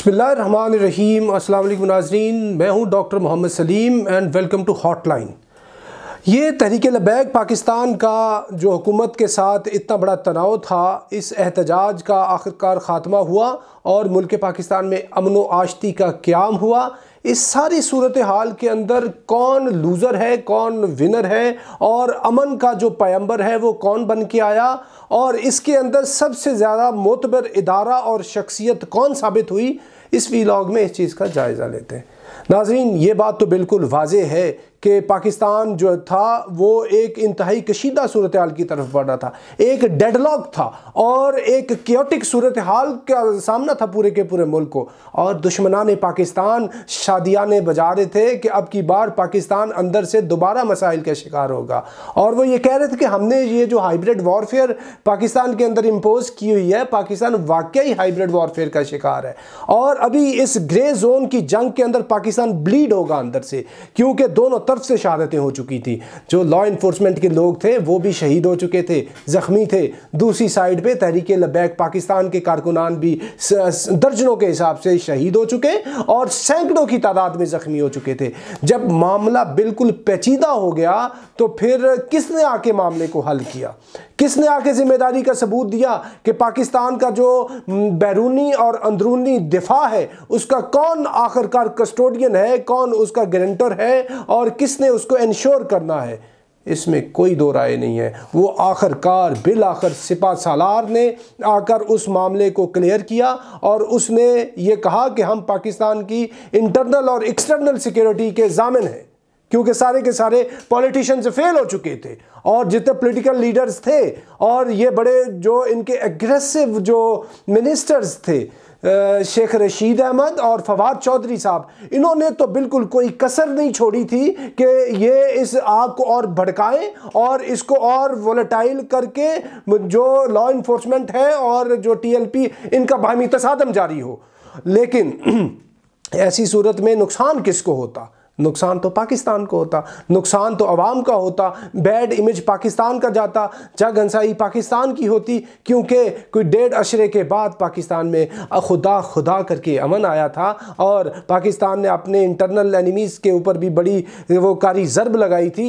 बसमिल्ल रहीम अस्सलाम वालेकुम नाजरीन मैं हूं doctor Mohammad Salim and welcome to hotline ये तहरीक लबैग पाकिस्तान का जो हुकूमत के साथ इतना बड़ा तनाव था इस एहतजाज का आखिरकार ख़ात्मा हुआ और मुल्क पाकिस्तान में अमन व आशती का क्याम हुआ इस सारी सूरत हाल के अंदर कौन लूज़र है कौन विनर है और अमन का जो पैम्बर है वो कौन बन के आया और इसके अंदर सबसे ज़्यादा मोतबर इदारा और शख्सियत कौन साबित हुई इस वीलाग में इस चीज़ का जायज़ा लेते हैं नाजरीन ये बात तो बिल्कुल वाज है कि पाकिस्तान जो था वो एक इंतहाई कशीदा सूरत हाल की तरफ बढ़ रहा था एक डेडलॉक था और एक क्योटिक सूरत हाल का सामना था पूरे के पूरे मुल्क को और दुश्मनान पाकिस्तान शादियाने बजा रहे थे कि अब की बार पाकिस्तान अंदर से दोबारा मसाइल का शिकार होगा और वो ये कह रहे थे कि हमने ये जो हाइब्रिड वॉरफेयर पाकिस्तान के अंदर इम्पोज की हुई है पाकिस्तान वाकई हाइब्रिड वॉरफेयर का शिकार है और अभी इस ग्रे जोन की जंग के अंदर पाकिस्तान ब्लीड होगा अंदर से क्योंकि दोनों तरफ से शहादतें हो चुकी थी जो लॉ इन्फोर्समेंट के लोग थे वो भी शहीद हो चुके थे ज़ख्मी थे दूसरी साइड पे तहरीक लबैक पाकिस्तान के कारकुनान भी दर्जनों के हिसाब से शहीद हो चुके और सैकड़ों की तादाद में ज़ख्मी हो चुके थे जब मामला बिल्कुल पेचीदा हो गया तो फिर किसने आके मामले को हल किया किसने आके जिम्मेदारी का सबूत दिया कि पाकिस्तान का जो बैरूनी और अंदरूनी दिफा है उसका कौन आखिरकार कस्टोडियन है कौन उसका गारंटर है और किसने उसको इंश्योर करना है इसमें कोई दो राय नहीं है वो आखिरकार बिल आखिर सिपा सालार ने आकर उस मामले को क्लियर किया और उसने ये कहा कि हम पाकिस्तान की इंटरनल और एक्सटर्नल सिक्योरिटी के जामिन हैं क्योंकि सारे के सारे पॉलिटिशियंस फेल हो चुके थे और जितने पॉलिटिकल लीडर्स थे और ये बड़े जो इनके एग्रेसिव जो मिनिस्टर्स थे शेख रशीद अहमद और फवाद चौधरी साहब इन्होंने तो बिल्कुल कोई कसर नहीं छोड़ी थी कि ये इस आग को और भड़काएं और इसको और वोलेटाइल करके जो लॉ इन्फोर्समेंट है और जो टीएलपी इनका बाहमी तसादम जारी हो लेकिन ऐसी सूरत में नुकसान किसको होता नुकसान तो पाकिस्तान को होता नुकसान तो अवाम का होता बैड इमेज पाकिस्तान का जाता जग अंसाई पाकिस्तान की होती क्योंकि कोई डेढ़ अशरे के बाद पाकिस्तान में खुदा खुदा करके अमन आया था और पाकिस्तान ने अपने इंटरनल एनिमीज़ के ऊपर भी बड़ी वो कारी ज़रब लगाई थी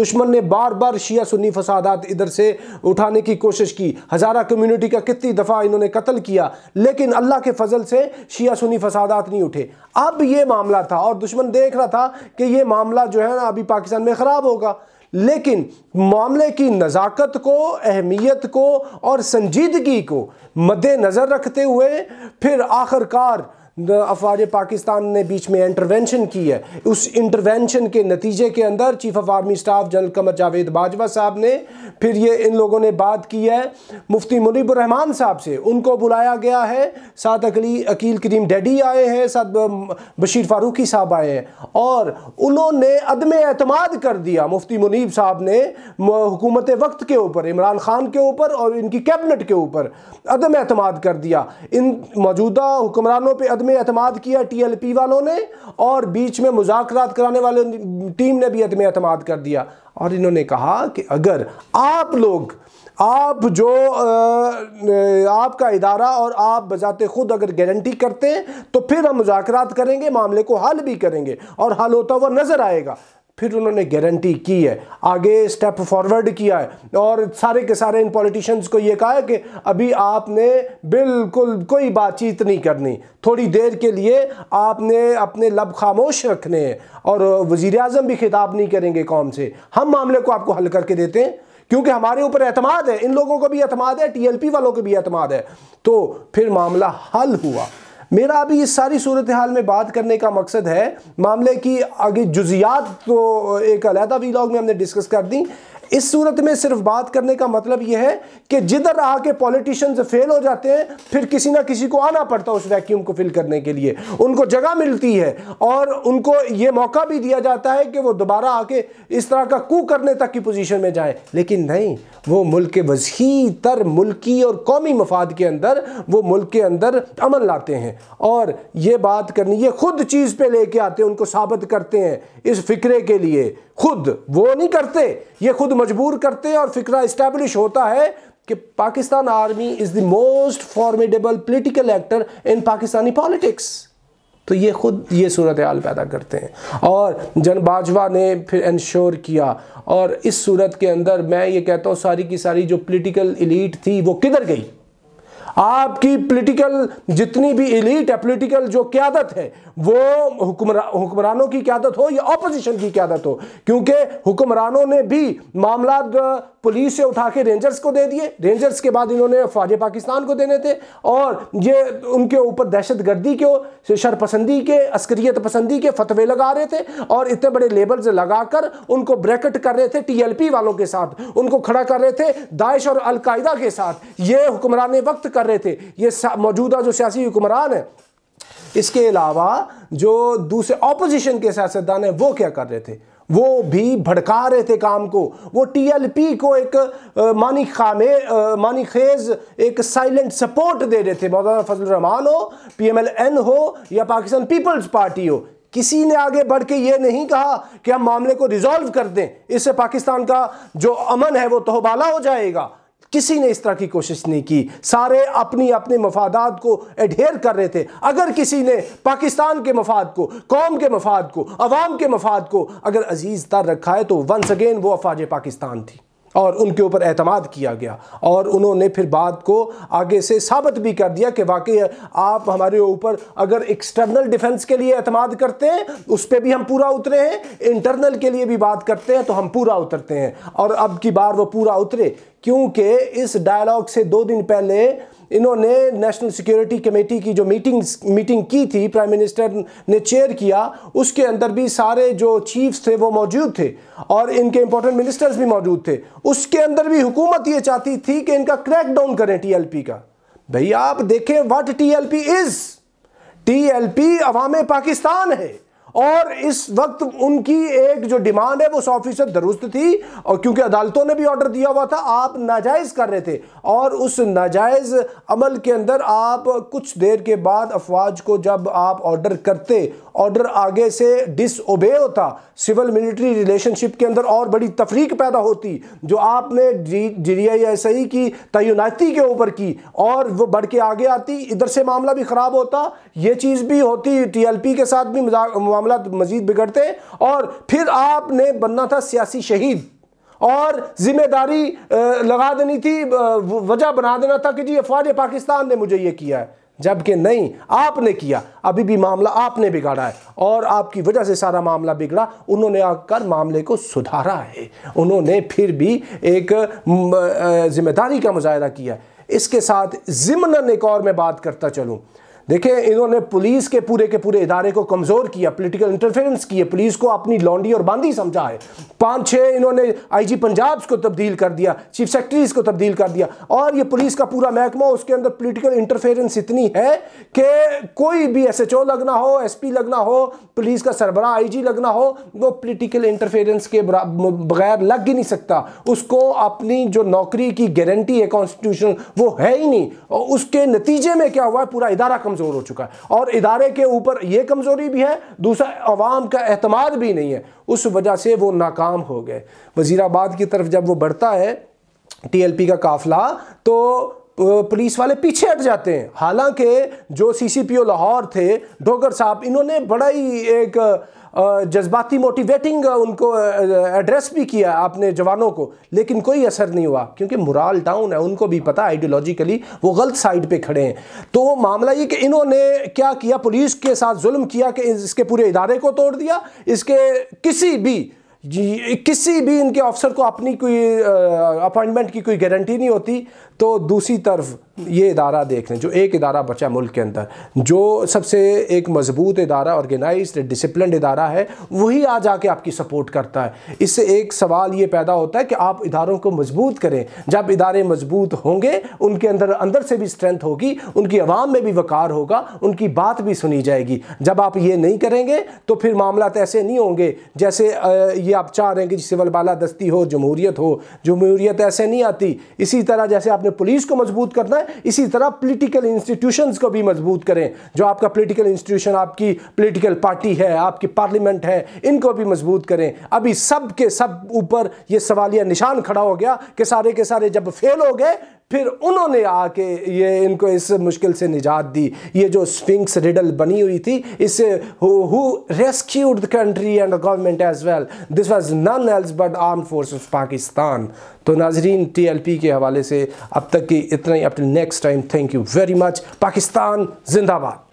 दुश्मन ने बार बार शिया सुन्नी फसादात इधर से उठाने की कोशिश की हज़ारा कम्यूनिटी का कितनी दफ़ा इन्होंने कत्ल किया लेकिन अल्लाह के फजल से शिया सुन्नी फसादात नहीं उठे अब ये मामला था और दुश्मन देख रहा था कि ये मामला जो है ना अभी पाकिस्तान में ख़राब होगा लेकिन मामले की नज़ाकत को अहमियत को और संजीदगी को मद्देनज़र रखते हुए फिर आखिरकार अफवाज पाकिस्तान ने बीच में इंटरवेंशन की है उस इंटरवेंशन के नतीजे के अंदर chief of army staff general Qamar Javed Bajwa साहब ने फिर ये इन लोगों ने बात की है मुफ्ती मुनीबरहमान साहब से उनको बुलाया गया है साथ अकली अकील करीम डैडी आए हैं साथ बशीर फारूकी साहब आए हैं और उन्होंने अदम अतमाद कर दिया मुफ्ती मुनीब साहब ने हुकूमत वक्त के ऊपर इमरान खान के ऊपर और इनकी कैबिनेट के ऊपर अदम अतमाद कर दिया इन मौजूदा हुक्मरानों पर अदम में अतमाद किया टीएलपी वालों ने और बीच में मुजाकरात कराने वाले टीम ने भी अतम अतमाद कर दिया और इन्होंने कहा कि अगर आप लोग आप जो आपका इदारा और आप बजाते खुद अगर गारंटी करते हैं तो फिर हम मुजाकरात करेंगे मामले को हल भी करेंगे और हल होता हुआ नज़र आएगा फिर उन्होंने गारंटी की है आगे स्टेप फॉरवर्ड किया है और सारे के सारे इन पॉलिटिशियंस को ये कहा है कि अभी आपने बिल्कुल कोई बातचीत नहीं करनी थोड़ी देर के लिए आपने अपने लब खामोश रखने हैं और वज़ी अजम भी खिताब नहीं करेंगे कौम से हम मामले को आपको हल करके देते हैं क्योंकि हमारे ऊपर एतमाद है इन लोगों को भी एतमाद है टीएलपी वालों को भी एतमाद है तो फिर मामला हल हुआ मेरा अभी इस सारी सूरत हाल में बात करने का मकसद है मामले की आगे जुजियात तो एक अलहदा वीलॉग में हमने डिस्कस कर दी इस सूरत में सिर्फ बात करने का मतलब यह है कि जिधर आके पॉलिटिशन पॉलिटिशियंस फेल हो जाते हैं फिर किसी ना किसी को आना पड़ता है उस वैक्यूम को फिल करने के लिए उनको जगह मिलती है और उनको ये मौका भी दिया जाता है कि वो दोबारा आके इस तरह का कू करने तक की पोजीशन में जाए लेकिन नहीं वो मुल्क के वसी तर मुल्की और कौमी मफाद के अंदर वो मुल्क के अंदर अमल लाते हैं और ये बात करनी ये खुद चीज़ पे लेके आते हैं उनको साबित करते हैं इस फिक्रे के लिए खुद वो नहीं करते ये खुद मजबूर करते हैं और फिक्रा इस्टेब्लिश होता है कि Pakistan army is the most formidable political actor in Pakistani politics तो ये खुद ये सूरत हाल पैदा करते हैं और जन बाजवा ने फिर इंश्योर किया और इस सूरत के अंदर मैं ये कहता हूँ सारी की सारी जो पोलिटिकल इलीट थी वो किधर गई आपकी पॉलिटिकल जितनी भी इलीट है पॉलिटिकल जो क्यादत है वो हुक्मरानों की क्यादत हो या अपोजिशन की क्यादत हो क्योंकि हुक्मरानों ने भी मामला पुलिस से उठा के रेंजर्स को दे दिए रेंजर्स के बाद इन्होंने फौज पाकिस्तान को देने थे और ये उनके ऊपर दहशत गर्दी के शरपसंदी के अस्करियत पसंदी के फतवे लगा रहे थे और इतने बड़े लेबल्स लगाकर उनको ब्रैकेट कर रहे थे टीएलपी वालों के साथ उनको खड़ा कर रहे थे दाइश और अलकायदा के साथ ये हुक्मरान वक्त कर रहे थे ये मौजूदा जो सियासी हुक्मरान है इसके अलावा जो दूसरे ऑपोजिशन के सियासतदान हैं वो क्या कर रहे थे वो भी भड़का रहे थे काम को वो टीएलपी को एक मानी खामे मानी खेज एक साइलेंट सपोर्ट दे रहे थे मौलाना फजल रहमान हो पीएमएलएन हो या पाकिस्तान पीपल्स पार्टी हो किसी ने आगे बढ़ के ये नहीं कहा कि हम मामले को रिजॉल्व कर दें इससे पाकिस्तान का जो अमन है वो तोहबाला हो जाएगा किसी ने इस तरह की कोशिश नहीं की सारे अपनी अपने मफादात को एडहेयर कर रहे थे अगर किसी ने पाकिस्तान के मफाद को कौम के मफाद को अवाम के मफाद को अगर अजीज़ तर रखा है तो वंस अगेन वो अफवाज पाकिस्तान थी और उनके ऊपर अहतमाद किया गया और उन्होंने फिर बात को आगे से साबित भी कर दिया कि वाकई आप हमारे ऊपर अगर एक्सटर्नल डिफेंस के लिए अहतमाद करते हैं उस पर भी हम पूरा उतरे हैं इंटरनल के लिए भी बात करते हैं तो हम पूरा उतरते हैं और अब की बार वो पूरा उतरे क्योंकि इस डायलॉग से दो दिन पहले इन्होंने नेशनल सिक्योरिटी कमेटी की जो मीटिंग्स मीटिंग की थी प्राइम मिनिस्टर ने चेयर किया उसके अंदर भी सारे जो चीफ्स थे वो मौजूद थे और इनके इंपॉर्टेंट मिनिस्टर्स भी मौजूद थे उसके अंदर भी हुकूमत ये चाहती थी कि इनका क्रैक डाउन करें टीएलपी का भैया आप देखें व्हाट टीएलपी इज़ टीएलपी अवाम पाकिस्तान है और इस वक्त उनकी एक जो डिमांड है वो सौ फीसद दुरुस्त थी और क्योंकि अदालतों ने भी ऑर्डर दिया हुआ था आप नाजायज़ कर रहे थे और उस नाजायज़ अमल के अंदर आप कुछ देर के बाद अफवाज को जब आप ऑर्डर करते ऑर्डर आगे से डिसओबे होता सिविल मिलिट्री रिलेशनशिप के अंदर और बड़ी तफरीक पैदा होती जो आपने डी आई एस आई की तयनाती के ऊपर की और वो बढ़ के आगे आती इधर से मामला भी ख़राब होता ये चीज़ भी होती टी एल पी के साथ भी मामला मजीद बिगड़ते और फिर आपने बनना था सियासी शहीद और जिम्मेदारी लगा देनी थी वजह बना देना था कि जी अफवाज पाकिस्तान ने मुझे ये किया है जबकि नहीं आपने किया अभी भी मामला आपने बिगाड़ा है और आपकी वजह से सारा मामला बिगड़ा उन्होंने आकर मामले को सुधारा है उन्होंने फिर भी एक जिम्मेदारी का मुजाहरा किया इसके साथ ज़िमन एक और मैं बात करता चलूँ देखिए इन्होंने पुलिस के पूरे के पूरे इदारे को कमज़ोर किया पॉलिटिकल इंटरफेरेंस किए पुलिस को अपनी लॉन्डी और बांदी समझा है पाँच छः इन्होंने आईजी पंजाब को तब्दील कर दिया चीफ सेक्रेटरीज को तब्दील कर दिया और ये पुलिस का पूरा महकमा उसके अंदर पॉलिटिकल इंटरफेरेंस इतनी है कि कोई भी एस एच ओ लगना हो एस पी लगना हो पुलिस का सरबरा आई जी लगना हो वो पोलिटिकल इंटरफेरेंस के बगैर लग ही नहीं सकता उसको अपनी जो नौकरी की गारंटी है कॉन्स्टिट्यूशन वो है ही नहीं उसके नतीजे में क्या हुआ है पूरा इदारा कम कमज़ोर हो चुका है और इदारे के ऊपर ये कमज़ोरी भी है दूसरा अवाम का अहतमाद भी नहीं है उस वजह से वो नाकाम हो गए वज़ीराबाद की तरफ जब वो बढ़ता है टीएलपी का काफिला तो पुलिस वाले पीछे हट जाते हैं हालांकि जो सीसीपीओ लाहौर थे डोगर साहब इन्होंने बड़ा ही एक जज्बाती मोटिवेटिंग उनको एड्रेस भी किया आपने जवानों को लेकिन कोई असर नहीं हुआ क्योंकि मुराल डाउन है उनको भी पता आइडियोलॉजिकली वो गलत साइड पे खड़े हैं तो मामला ये कि इन्होंने क्या किया पुलिस के साथ जुल्म किया कि इसके पूरे इदारे को तोड़ दिया इसके किसी भी किसी भी इनके ऑफिसर को अपनी कोई अपॉइंटमेंट की कोई गारंटी नहीं होती तो दूसरी तरफ ये इदारा देख लें जो एक इदारा बचा मुल्क के अंदर जो सबसे एक मजबूत इदारा ऑर्गेनाइज डिसप्लेंड इदारा है वही आ जाके आपकी सपोर्ट करता है इससे एक सवाल ये पैदा होता है कि आप इदारों को मजबूत करें जब इदारे मजबूत होंगे उनके अंदर अंदर से भी स्ट्रेंथ होगी उनकी आवाम में भी वकार होगा उनकी बात भी सुनी जाएगी जब आप ये नहीं करेंगे तो फिर मामला ऐसे नहीं होंगे जैसे ये आप चाह रहे हैं कि सिवल बाला दस्ती हो जमहूरियत हो जमहूरियत ऐसे नहीं आती इसी तरह जैसे आपने आपने पुलिस को मजबूत करना है इसी तरह पोलिटिकल इंस्टीट्यूशन को भी मजबूत करें जो आपका पोलिटिकल इंस्टीट्यूशन आपकी पोलिटिकल पार्टी है आपकी पार्लियामेंट है इनको भी मजबूत करें अभी सब के सब ऊपर ये सवालिया निशान खड़ा हो गया कि सारे के सारे जब फेल हो गए फिर उन्होंने आके ये इनको इस मुश्किल से निजात दी ये जो स्पिंग्स रिडल बनी हुई थी इससे who rescued the country and the government as well this was none else but arm force of Pakistan तो नाजरीन टीएलपी के हवाले से अब तक की इतना ही अपने next time thank you very much Pakistan जिंदाबाद